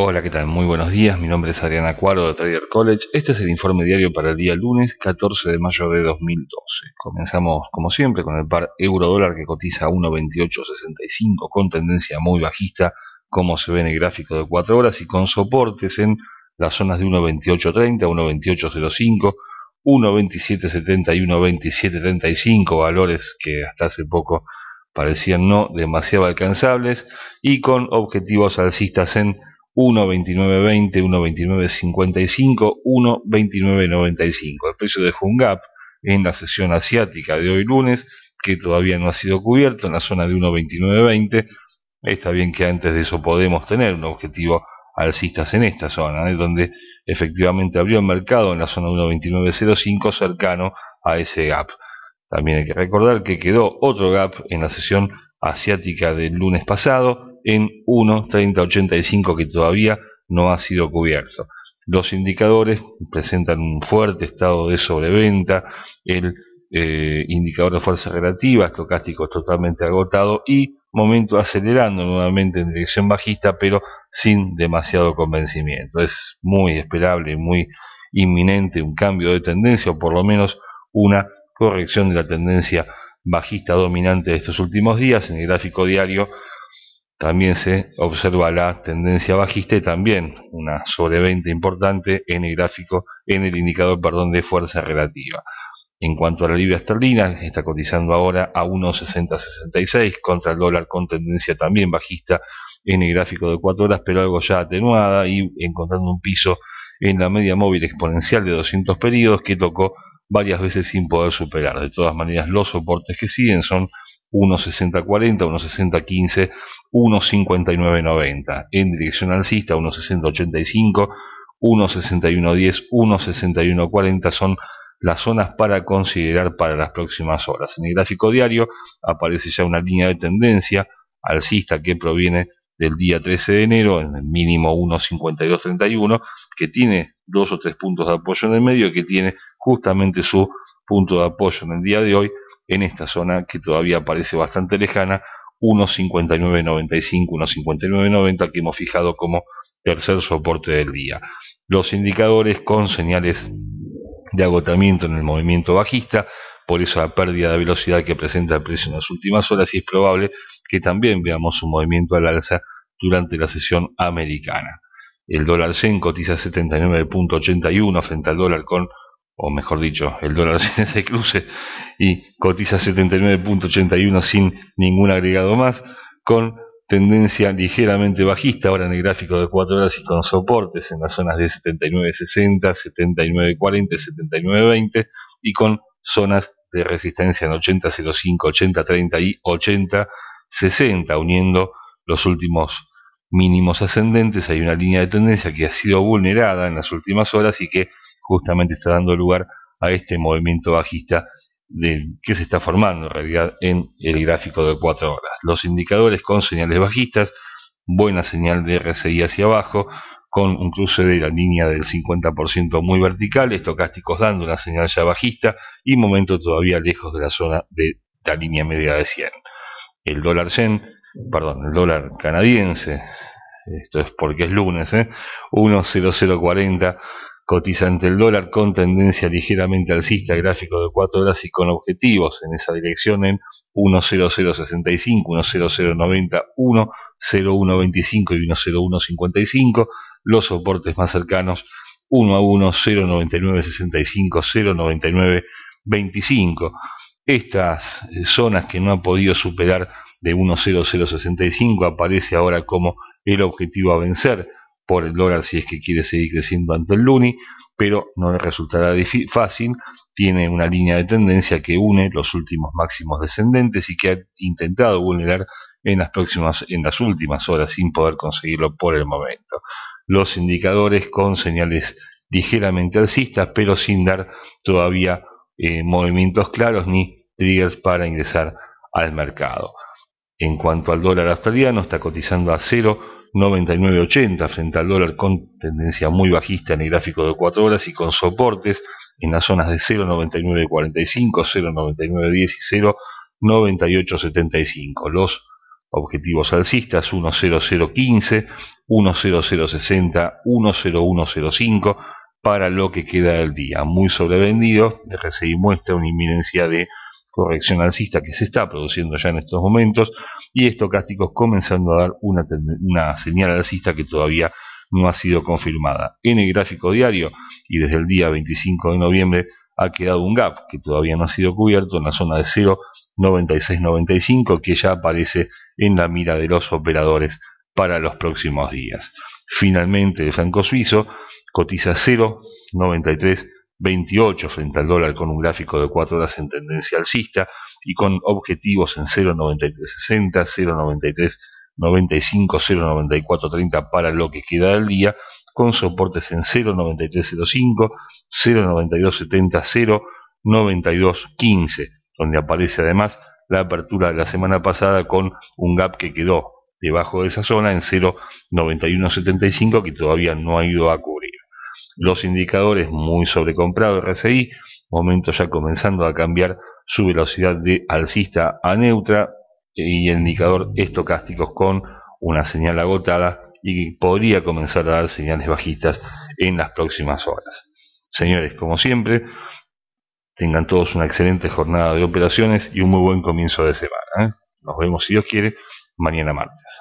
Hola, ¿qué tal? Muy buenos días. Mi nombre es Adriana Cuaro de Trader College. Este es el informe diario para el día lunes 14 de mayo de 2012. Comenzamos, como siempre, con el par euro-dólar que cotiza a 1.2865 con tendencia muy bajista, como se ve en el gráfico de 4 horas, y con soportes en las zonas de 1.2830, 1.2805, 1.2770 y 1.2735, valores que hasta hace poco parecían no demasiado alcanzables, y con objetivos alcistas en 1.29.20, 1.29.55, 1.29.95. El precio un gap en la sesión asiática de hoy lunes, que todavía no ha sido cubierto, en la zona de 1.29.20. Está bien que antes de eso podemos tener un objetivo alcistas en esta zona, ¿eh? donde efectivamente abrió el mercado en la zona 1.29.05 cercano a ese gap. También hay que recordar que quedó otro gap en la sesión asiática del lunes pasado, en 1.3085 que todavía no ha sido cubierto. Los indicadores presentan un fuerte estado de sobreventa, el eh, indicador de fuerza relativa, estocástico totalmente agotado y momento acelerando nuevamente en dirección bajista, pero sin demasiado convencimiento. Es muy esperable, muy inminente un cambio de tendencia o por lo menos una corrección de la tendencia bajista dominante de estos últimos días en el gráfico diario también se observa la tendencia bajista y también una sobreventa importante en el gráfico, en el indicador perdón, de fuerza relativa. En cuanto a la libra esterlina, está cotizando ahora a 1,6066 contra el dólar con tendencia también bajista en el gráfico de 4 horas, pero algo ya atenuada y encontrando un piso en la media móvil exponencial de 200 periodos que tocó varias veces sin poder superar. De todas maneras, los soportes que siguen son 1.60.40, 1.60.15, 1.59.90. En dirección alcista, 1.60.85, 1.61.10, 1.61.40 son las zonas para considerar para las próximas horas. En el gráfico diario aparece ya una línea de tendencia alcista que proviene del día 13 de enero, en el mínimo 1.52.31, que tiene dos o tres puntos de apoyo en el medio, que tiene justamente su punto de apoyo en el día de hoy, en esta zona que todavía parece bastante lejana, 1.59.95, 1.59.90 que hemos fijado como tercer soporte del día. Los indicadores con señales de agotamiento en el movimiento bajista, por eso la pérdida de velocidad que presenta el precio en las últimas horas y es probable que también veamos un movimiento al alza durante la sesión americana. El dólar Zen cotiza 79.81 frente al dólar con o mejor dicho, el dólar se cruce y cotiza 79.81 sin ningún agregado más, con tendencia ligeramente bajista ahora en el gráfico de 4 horas y con soportes en las zonas de 79.60, 79.40, 79.20 y con zonas de resistencia en 80.05, 80.30 y 80.60, uniendo los últimos mínimos ascendentes. Hay una línea de tendencia que ha sido vulnerada en las últimas horas y que justamente está dando lugar a este movimiento bajista que se está formando en realidad en el gráfico de 4 horas. Los indicadores con señales bajistas, buena señal de RSI hacia abajo, con un cruce de la línea del 50% muy vertical, estocásticos dando una señal ya bajista y momento todavía lejos de la zona de la línea media de 100. El dólar perdón, el dólar canadiense, esto es porque es lunes, 1.0040 ¿eh? Cotiza el dólar con tendencia ligeramente alcista, gráfico de 4 horas y con objetivos en esa dirección en 10065, 10090, 10125 y 10155. Los soportes más cercanos 1 a 1, 09965, 09925. Estas eh, zonas que no ha podido superar de 10065 aparece ahora como el objetivo a vencer por el dólar si es que quiere seguir creciendo ante el Luni, pero no le resultará fácil. Tiene una línea de tendencia que une los últimos máximos descendentes y que ha intentado vulnerar en las próximas, en las últimas horas sin poder conseguirlo por el momento. Los indicadores con señales ligeramente alcistas, pero sin dar todavía eh, movimientos claros ni triggers para ingresar al mercado. En cuanto al dólar australiano, está cotizando a cero 99.80 frente al dólar con tendencia muy bajista en el gráfico de 4 horas y con soportes en las zonas de 0.99.45, 0.99.10 y 0.98.75. Los objetivos alcistas 1.0015, 1.0060, 1.0105 para lo que queda del día. Muy sobrevendido, RSI muestra una inminencia de corrección alcista que se está produciendo ya en estos momentos y estocásticos comenzando a dar una, señal alcista que todavía no ha sido confirmada. En el gráfico diario y desde el día 25 de noviembre ha quedado un gap que todavía no ha sido cubierto en la zona de 0,9695 que ya aparece en la mira de los operadores para los próximos días. Finalmente, el franco suizo cotiza 0,93 28 frente al dólar con un gráfico de 4 horas en tendencia alcista y con objetivos en 0.9360, 0.9395, 0.9430 para lo que queda del día, con soportes en 0.9305, 0.9270, 0.9215, donde aparece además la apertura de la semana pasada con un gap que quedó debajo de esa zona en 0.9175 que todavía no ha ido a cubrir. Los indicadores muy sobrecomprado RSI, momento ya comenzando a cambiar su velocidad de alcista a neutra y el indicador estocásticos con una señal agotada y que podría comenzar a dar señales bajistas en las próximas horas. Señores, como siempre, tengan todos una excelente jornada de operaciones y un muy buen comienzo de semana. ¿eh? Nos vemos, si Dios quiere, mañana martes.